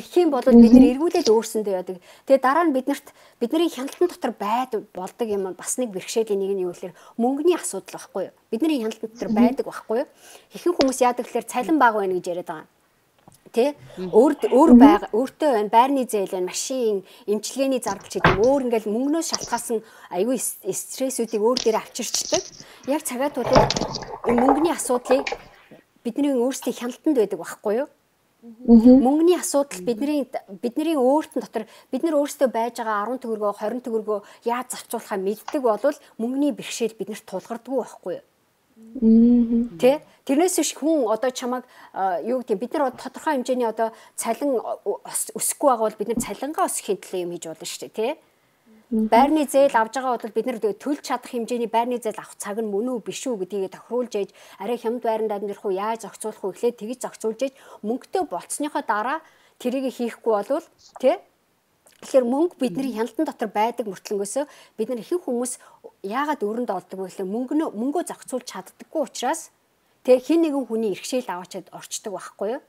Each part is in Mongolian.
чихэх юм бол бид нэр эргүүлээд өөрсөндөө яадаг. Тэгээ дараа нь биднэрт бидний хяналтан дотор байд болдог юм бас нэг бэрхшээлийн нэг нь юу гэхээр мөнгөний асуудал байхгүй юу? Бидний хяналтан дотор байдаг байхгүй юу? Ихэнх хүмүүс яадаг гэхээр цалин бага байна гэж яриад байгаа тэ өөр өөр байга өөртөө байна байрны зээл байна машин эмчилгээний зардал ч гэдэг өөр ингээл мөнгнөөс шалтгаалсан аюу стрессүүдийг өөр дээр авчирчдаг яг цагаат бол мөнгөний асуудлыг бидний өөрсдийн хяналтанд байдаг байхгүй юу Мөнгөний асуудал бидний бидний өөртөө дотор бид нар өөрсдөө байж байгаа 10 төгрөгөө 20 төгрөгөө яаж зарцуулахаа мэддэг болвол мөнгөний бэрхшээл биднэрт тулгардгүй байхгүй юу? Тэ тэрнээс биш хүн одоо чамаг юу гэдэг бид нар тодорхой хэмжээний одоо цалин өсөхгүй байгаа бол бид нар цалингаа өсөхийн төлөө юм хийж болно шүү дээ тэ. Байрны зээл авж байгаа бол бид нар төлж чадах хэмжээний байрны зээл авах цаг нь мөн үү биш үү гэдгийг тохируулж ээж арай хямд байранд амьдрах уу яаж зохицуулах вэ эхлээд тгийж зохицуулж ээж мөнгөтэй болцсныхоо дараа тэрийг хийхгүй болвол тий Тэгэхээр мөнгө бидний хяналтан дотор байдаг мөртлөнгөөс бид нар ихэнх хүмүүс яагаад өрөнд олдог вэ гэхлээр мөнгө мөнгөө зохицуулж чаддаггүй учраас тэг хин нэгэн хүний иргэшээл аваачаад орчдөг байхгүй юу?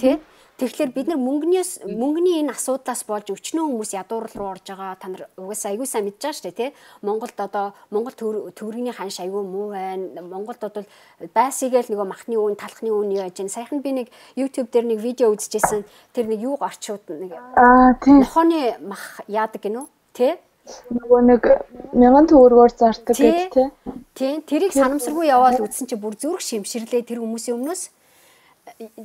Тэ? Тэгэхээр бид нар мөнгнөөс мөнгөний энэ асуудлаас болж өчнөө хүмүүс ядуур руу орж байгаа. Та нар угаасаа аягүй сайн мэдж байгаа шүү дээ, тий? Монголд одоо Монгол төгрөгийн ханш аягүй муу байна. Монголд бол байсгээл нөгөө махны үн, талхны үн яаж ийн. Саяхан би нэг YouTube дээр нэг видео үзчихсэн. Тэр нэг юуг орчууд нэг Аа, тий. Нохоны мах яадаг гинөө, тий? нөгөө нэг мянган төгрөгөөр зардаг гэж тий. Тий, тэрийг санамсаргүй яваал үзсэн чи бүр зүрх шимширлээ тэр хүмүүсийн өмнөөс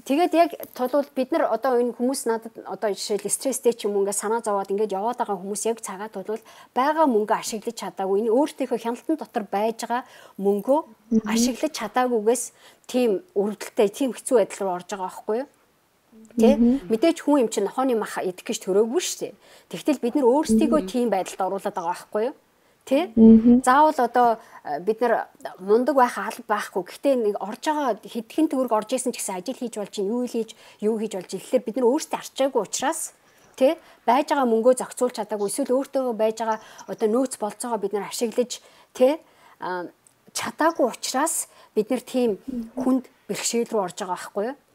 тэгээд яг тулвал бид нар одоо энэ хүмүүс надад одоо жишээл стресстэй ч юм уу ингээд санаа зовоод ингээд яваад байгаа хүмүүс яг цагаад тулвал байгаа мөнгө ашиглаж чадаагүй энэ өөртөөхөө хяналтан дотор байж байгаа мөнгөө ашиглаж чадаагүйгээс тийм өрөвдөлтэй тийм хэцүү байдал руу орж байгаа байхгүй юу Тэ мэдээж хүн юм чинь нохооны мах идэх гэж төрөөгүй шүү дээ. Тэгтэл бид нөр өөрсдийгөө тийм байдалд оруулаад байгаа байхгүй юу? тий? Заавал одоо э, бид нар мундаг байхаа алба байхгүй. Гэхдээ нэг орж байгаа хэдхэн төгрөг орж исэн ч гэсэн ажил хийж болж чинь юу хийж, юу хийж болж ирлээ. Бид нар өөрсдөө арчаагүй учраас тий байж байгаа мөнгөө зохицуулж чадаагүй. Эсвэл өөртөө байж байгаа одоо нөөц болцоогоо бид нар ашиглаж тий э, чадаагүй учраас бид нар тийм хүнд бэрхшээл рүү орж байгаа байхгүй юу?